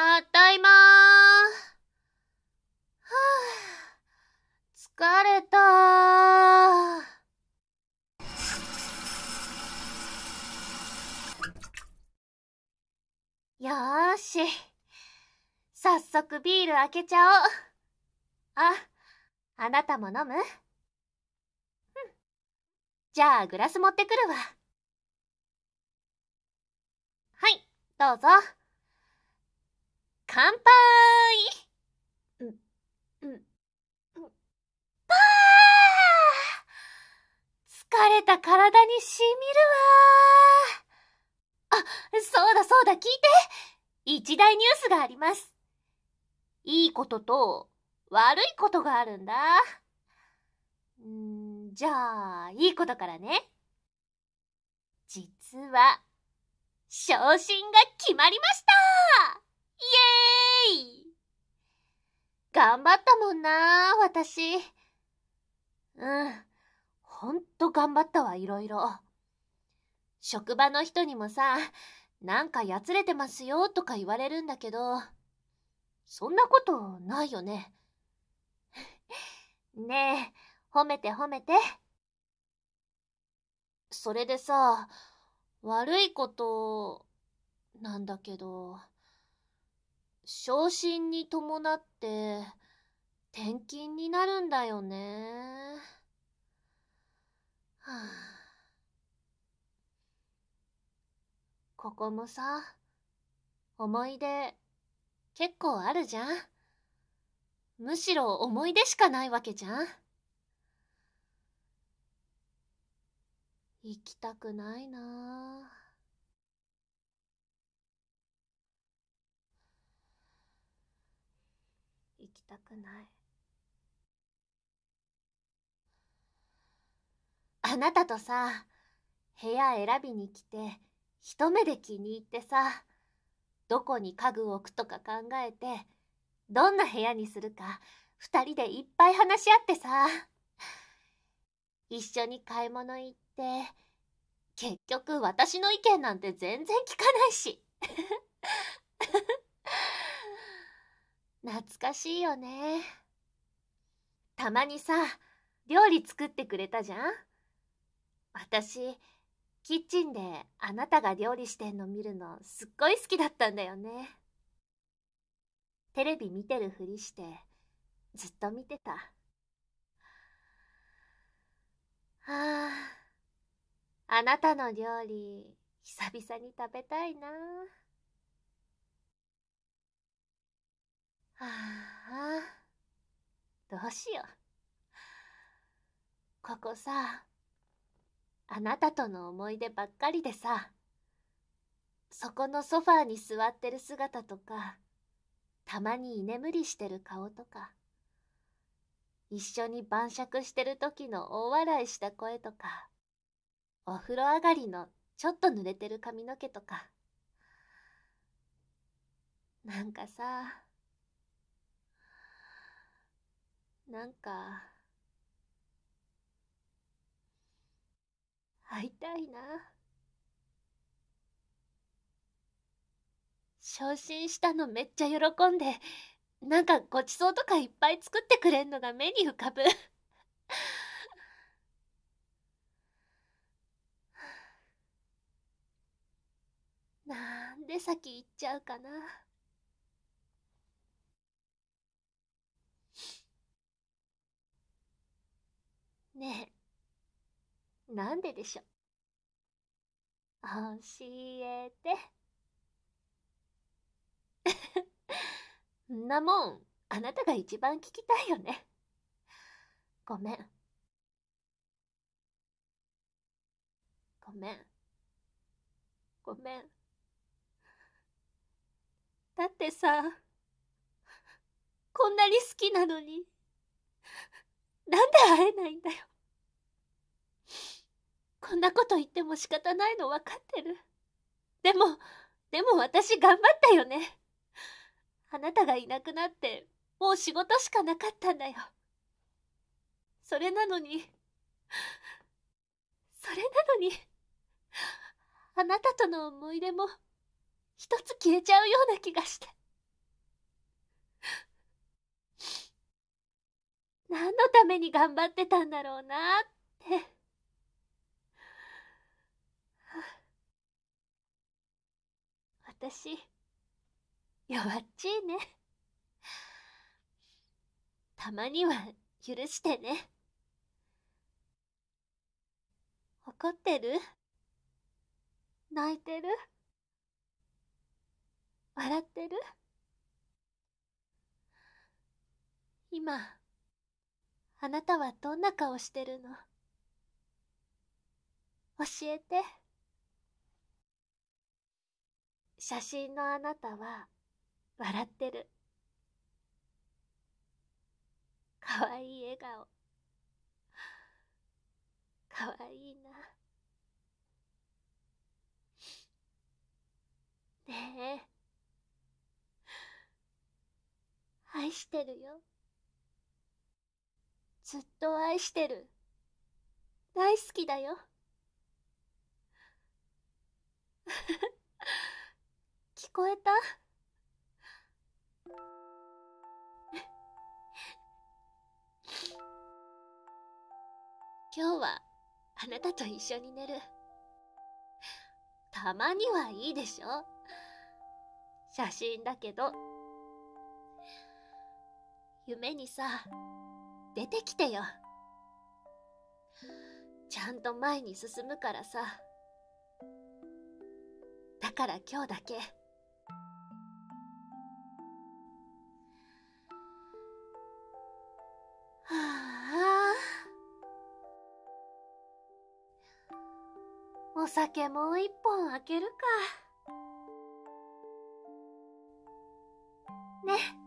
たたいまー。はぁ、疲れたー。よーし。早速ビール開けちゃおう。あ、あなたも飲むうん。じゃあグラス持ってくるわ。はい、どうぞ。乾杯パー疲れた体に染みるわあ、そうだそうだ聞いて一大ニュースがあります。いいことと悪いことがあるんだ。んじゃあ、いいことからね。実は、昇進が決まりましたイエーイ頑張ったもんな私。うん。ほんと頑張ったわ、いろいろ。職場の人にもさ、なんかやつれてますよとか言われるんだけど、そんなことないよね。ねえ、褒めて褒めて。それでさ、悪いこと、なんだけど。昇進に伴って転勤になるんだよね。はあ、ここもさ、思い出結構あるじゃん。むしろ思い出しかないわけじゃん。行きたくないなぁ。行きたくないあなたとさ部屋選びに来て一目で気に入ってさどこに家具を置くとか考えてどんな部屋にするか2人でいっぱい話し合ってさ一緒に買い物行って結局私の意見なんて全然聞かないし懐かしいよねたまにさ料理作ってくれたじゃん私キッチンであなたが料理してんの見るのすっごい好きだったんだよねテレビ見てるふりしてずっと見てたあああなたの料理久々に食べたいな。あどうしようここさあなたとの思い出ばっかりでさそこのソファーに座ってる姿とかたまに居眠りしてる顔とか一緒に晩酌してる時の大笑いした声とかお風呂上がりのちょっと濡れてる髪の毛とかなんかさなんか、会いたいな。昇進したのめっちゃ喜んで、なんかごちそうとかいっぱい作ってくれんのが目に浮かぶ。なんで先行っちゃうかな。ねえ、なんででしょ教えて。んなもん、あなたが一番聞きたいよね。ごめん。ごめん。ごめん。だってさ、こんなに好きなのに、なんで会えないんだよ。こんなこと言っても仕方ないの分かってる。でも、でも私頑張ったよね。あなたがいなくなって、もう仕事しかなかったんだよ。それなのに、それなのに、あなたとの思い出も、一つ消えちゃうような気がして。何のために頑張ってたんだろうなって。私弱っちいねたまには許してね怒ってる泣いてる笑ってる今あなたはどんな顔してるの教えて。写真のあなたは笑ってる。かわいい笑顔。かわいいな。ねえ。愛してるよ。ずっと愛してる。大好きだよ。こえた今日はあなたと一緒に寝るたまにはいいでしょ写真だけど夢にさ出てきてよちゃんと前に進むからさだから今日だけ。酒もう一本開けるか。ね。